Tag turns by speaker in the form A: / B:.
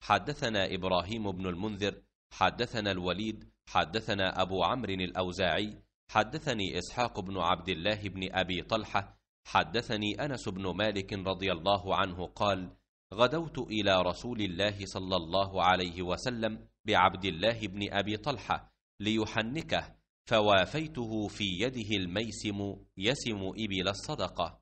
A: حدثنا إبراهيم بن المنذر
B: حدثنا الوليد حدثنا أبو عمرو الأوزاعي حدثني إسحاق بن عبد الله بن أبي طلحة حدثني أنس بن مالك رضي الله عنه قال غدوت إلى رسول الله صلى الله عليه وسلم بعبد الله بن أبي طلحة ليحنكه فوافيته في يده
A: الميسم يسم إبل الصدقة